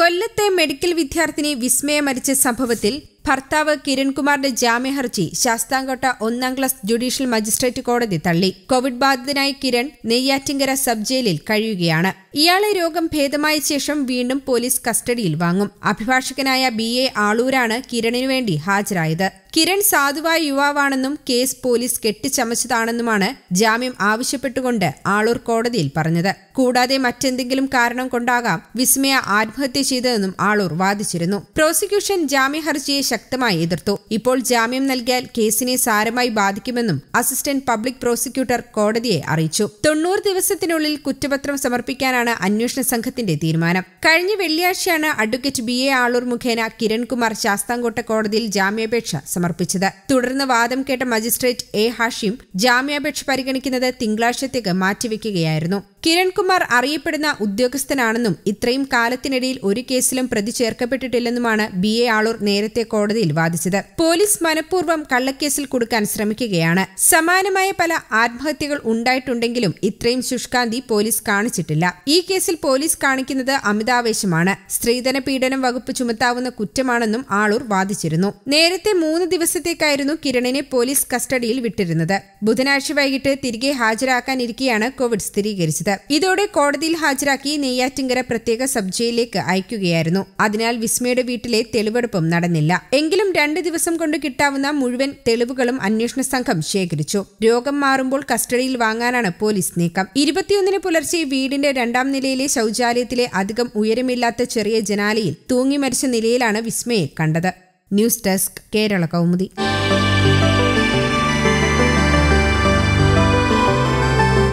കൊല്ലത്തെ മെഡിക്കൽ വിദ്യാർത്ഥിനി വിസ്മയ മരിച്ച സംഭവത്തിൽ ഭർത്താവ് കിരൺകുമാറിന്റെ ജാമ്യഹർജി ശാസ്താംകോട്ട ഒന്നാം ക്ലാസ് ജുഡീഷ്യൽ മജിസ്ട്രേറ്റ് കോടതി തള്ളി കോവിഡ് ബാധിതനായ കിരൺ നെയ്യാറ്റിങ്കര സബ് ജയിലിൽ കഴിയുകയാണ് ഇയാളെ രോഗം ഭേദമായ ശേഷം വീണ്ടും പോലീസ് കസ്റ്റഡിയിൽ വാങ്ങും അഭിഭാഷകനായ ബി എ ആളൂരാണ് കിരണിനു വേണ്ടി ഹാജരായത് കിരൺ സാധുവായ യുവാവാണെന്നും കേസ് പോലീസ് കെട്ടിച്ചമച്ചതാണെന്നുമാണ് ജാമ്യം ആവശ്യപ്പെട്ടുകൊണ്ട് ആളൂർ കോടതിയിൽ പറഞ്ഞത് കൂടാതെ മറ്റെന്തെങ്കിലും കാരണം കൊണ്ടാകാം വിസ്മയ ആത്മഹത്യ ചെയ്തതെന്നും ആളൂർ വാദിച്ചിരുന്നു പ്രോസിക്യൂഷൻ ജാമ്യ ഹർജിയെ ശക്തമായി എതിർത്തു ഇപ്പോൾ ജാമ്യം നൽകിയാൽ കേസിനെ സാരമായി ബാധിക്കുമെന്നും അസിസ്റ്റന്റ് പബ്ലിക് പ്രോസിക്യൂട്ടർ കോടതിയെ അറിയിച്ചു തൊണ്ണൂറ് ദിവസത്തിനുള്ളിൽ കുറ്റപത്രം സമർപ്പിക്കാനാണ് എന്നതാണ് അന്വേഷണ സംഘത്തിന്റെ തീരുമാനം കഴിഞ്ഞ വെള്ളിയാഴ്ചയാണ് അഡ്വക്കേറ്റ് ബി എ ആളൂർ മുഖേന കിരൺകുമാർ ശാസ്താംകോട്ട കോടതിയിൽ ജാമ്യാപേക്ഷ സമർപ്പിച്ചത് തുടർന്ന് വാദം കേട്ട മജിസ്ട്രേറ്റ് എ ഹാഷിം ജാമ്യാപേക്ഷ പരിഗണിക്കുന്നത് തിങ്കളാഴ്ചത്തേക്ക് മാറ്റിവെക്കുകയായിരുന്നു കിരൺകുമാർ അറിയപ്പെടുന്ന ഉദ്യോഗസ്ഥനാണെന്നും ഇത്രയും കാലത്തിനിടയിൽ ഒരു കേസിലും പ്രതി ചേർക്കപ്പെട്ടിട്ടില്ലെന്നുമാണ് ബി എ ആളൂർ നേരത്തെ കോടതിയിൽ വാദിച്ചത് പോലീസ് മനഃപൂർവ്വം കള്ളക്കേസിൽ കൊടുക്കാൻ ശ്രമിക്കുകയാണ് സമാനമായ പല ആത്മഹത്യകൾ ഉണ്ടായിട്ടുണ്ടെങ്കിലും ഇത്രയും ശുഷ്കാന്തി പോലീസ് കാണിച്ചിട്ടില്ല ഈ കേസിൽ പോലീസ് കാണിക്കുന്നത് അമിതാവേശമാണ് സ്ത്രീധന പീഡനം വകുപ്പ് ചുമത്താവുന്ന കുറ്റമാണെന്നും ആളൂർ വാദിച്ചിരുന്നു നേരത്തെ മൂന്ന് ദിവസത്തേക്കായിരുന്നു കിരണിനെ പോലീസ് കസ്റ്റഡിയിൽ വിട്ടിരുന്നത് ബുധനാഴ്ച വൈകിട്ട് തിരികെ ഹാജരാക്കാനിരിക്കെയാണ് കോവിഡ് സ്ഥിരീകരിച്ചത് ഇതോടെ കോടതിയിൽ ഹാജരാക്കി നെയ്യാറ്റിങ്കര പ്രത്യേക സബ് ജയിലിലേക്ക് അയക്കുകയായിരുന്നു അതിനാൽ വിസ്മയുടെ വീട്ടിലെ തെളിവെടുപ്പും നടന്നില്ല എങ്കിലും രണ്ട് ദിവസം കൊണ്ട് കിട്ടാവുന്ന മുഴുവൻ തെളിവുകളും അന്വേഷണ സംഘം ശേഖരിച്ചു രോഗം മാറുമ്പോൾ കസ്റ്റഡിയിൽ വാങ്ങാനാണ് പോലീസ് നീക്കം ഇരുപത്തിയൊന്നിന് പുലർച്ചെ വീടിന്റെ രണ്ടാം നിലയിലെ ശൗചാലയത്തിലെ അധികം ഉയരമില്ലാത്ത ചെറിയ ജനാലയിൽ തൂങ്ങി മരിച്ച നിലയിലാണ് വിസ്മയെ കണ്ടത് ന്യൂസ് ഡെസ്ക് കേരള കൗമുദി